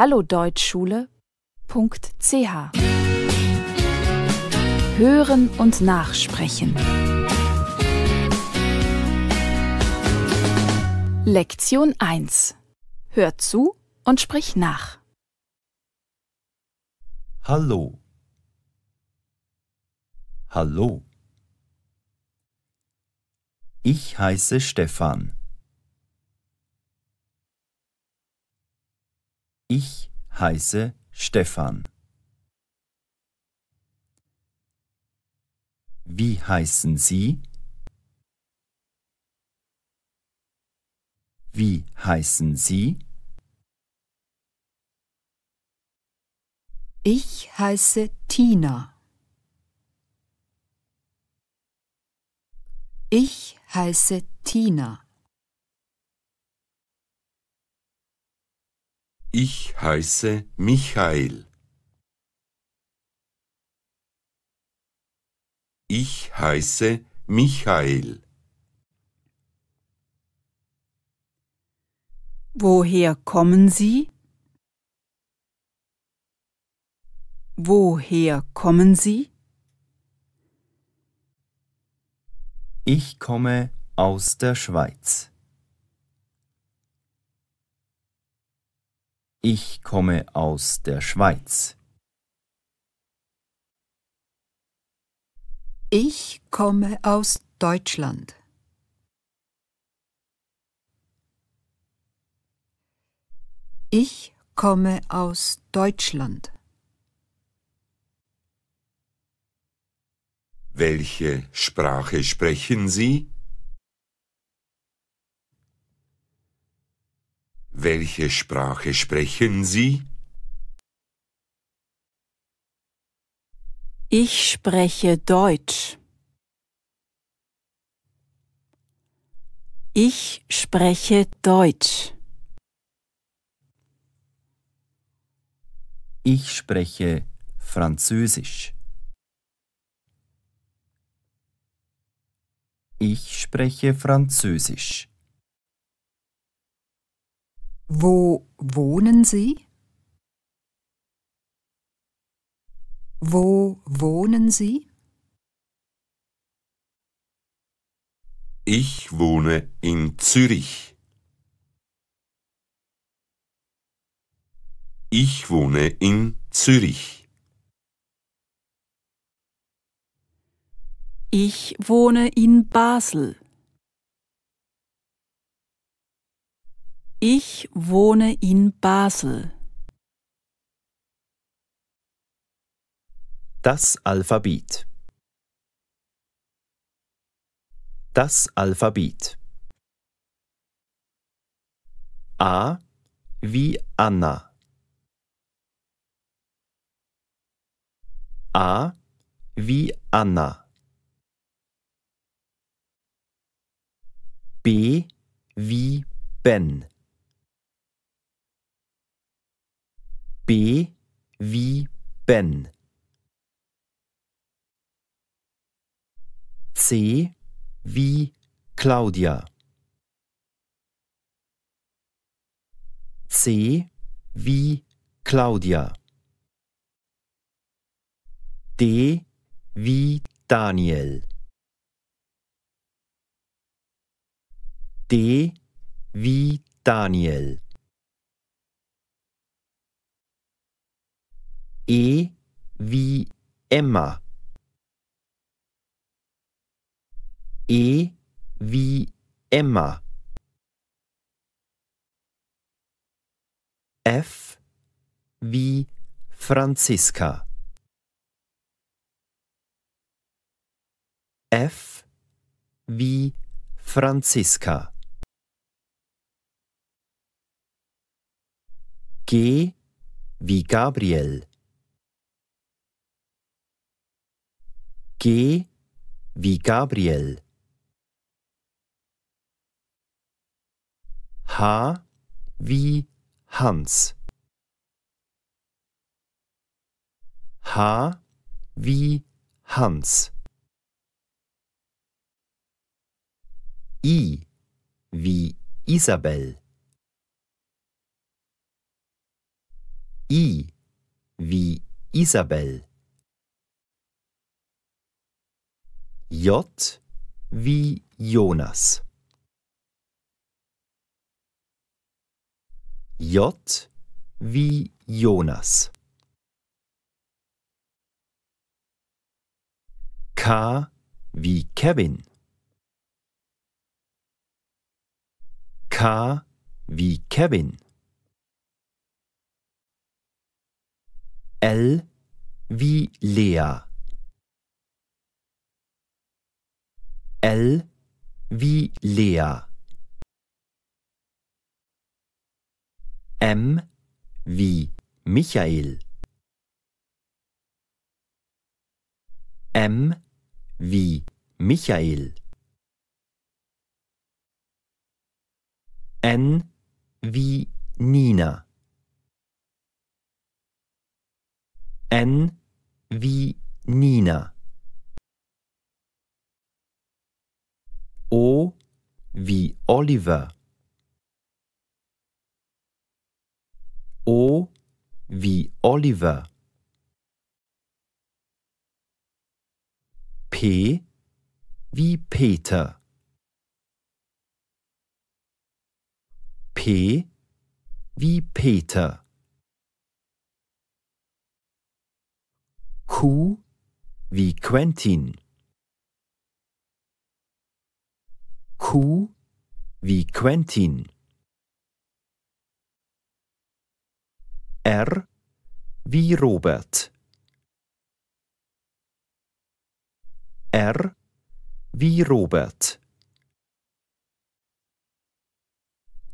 hallodeutschschule.ch Hören und Nachsprechen Lektion 1 Hör zu und sprich nach. Hallo. Hallo. Ich heiße Stefan. Ich heiße Stefan. Wie heißen Sie? Wie heißen Sie? Ich heiße Tina. Ich heiße Tina. Ich heiße Michael. Ich heiße Michael. Woher kommen Sie? Woher kommen Sie? Ich komme aus der Schweiz. Ich komme aus der Schweiz. Ich komme aus Deutschland. Ich komme aus Deutschland. Welche Sprache sprechen Sie? Welche Sprache sprechen Sie? Ich spreche Deutsch. Ich spreche Deutsch. Ich spreche Französisch. Ich spreche Französisch. Wo wohnen Sie? Wo wohnen Sie? Ich wohne in Zürich. Ich wohne in Zürich. Ich wohne in Basel. Ich wohne in Basel. Das Alphabet. Das Alphabet. A wie Anna. A wie Anna. B wie Ben. B wie Ben. C wie Claudia. C wie Claudia. D wie Daniel. D wie Daniel. E wie Emma. E wie Emma. F wie Franziska. F wie Franziska. G wie Gabriel. G wie Gabriel. H wie Hans. H wie Hans. I wie Isabel. I wie Isabel. J wie Jonas. J wie Jonas. K wie Kevin. K wie Kevin. L wie Lea. L wie Lea. M wie Michael. M wie Michael. N wie Nina. N wie Nina. O wie Oliver. O wie Oliver. P wie Peter. P wie Peter. Q wie Quentin. wie Quentin. R wie Robert. R wie Robert.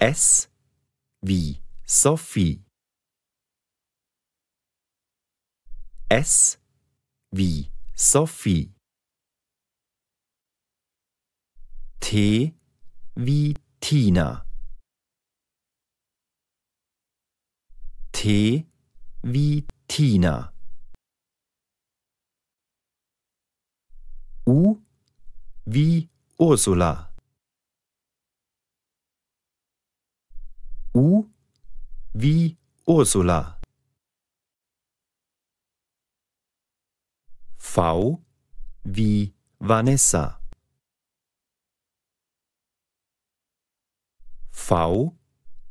S wie Sophie. S wie Sophie. T wie Tina. T wie Tina. U wie Ursula. U wie Ursula. V wie Vanessa. V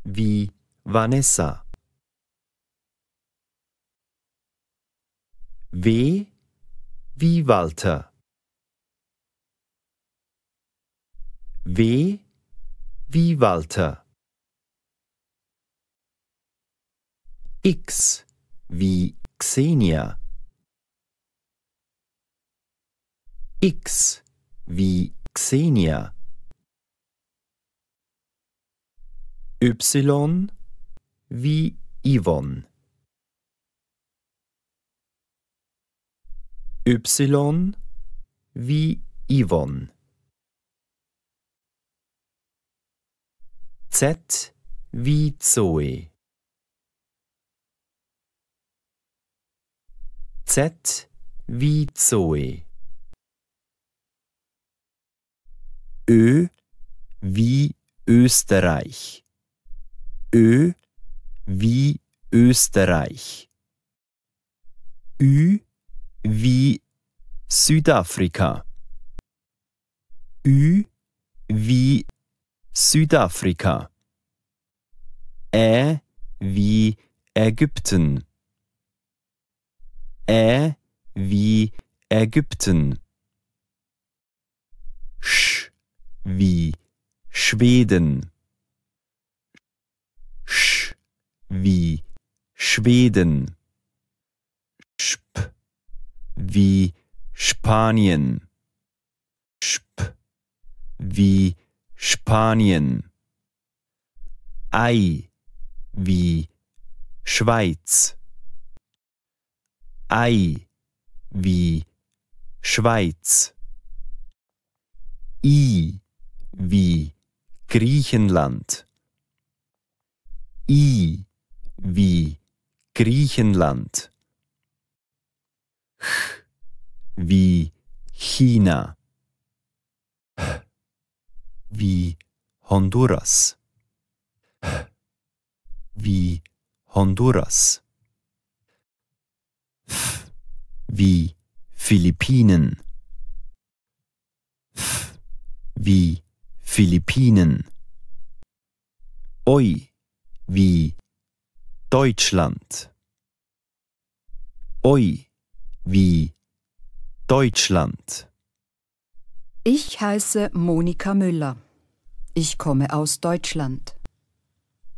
wie Vanessa. W wie Walter. W wie Walter. X wie Xenia. X wie Xenia. Y wie Yvonne. Y wie Yvonne. Z wie Zoe. Z wie Zoe. Ö wie Österreich. Ö wie Österreich. Ü wie Südafrika. Ü wie Südafrika. Ä wie Ägypten. Ä wie Ägypten. Sch wie Schweden. wie Schweden, Sp wie Spanien, Sp wie Spanien, Ei wie Schweiz, Ei wie Schweiz, I wie Griechenland, I wie Griechenland. Ch wie China. H wie Honduras. H wie Honduras. F wie Philippinen. F wie Philippinen. Oi wie Deutschland. Oi wie Deutschland. Ich heiße Monika Müller. Ich komme aus Deutschland.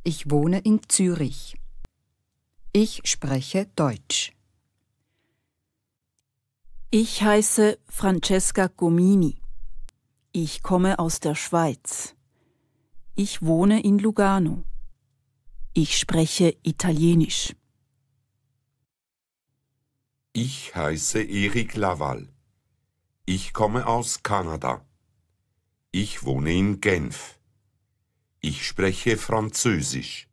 Ich wohne in Zürich. Ich spreche Deutsch. Ich heiße Francesca Gomini. Ich komme aus der Schweiz. Ich wohne in Lugano. Ich spreche Italienisch. Ich heiße Erik Laval. Ich komme aus Kanada. Ich wohne in Genf. Ich spreche Französisch.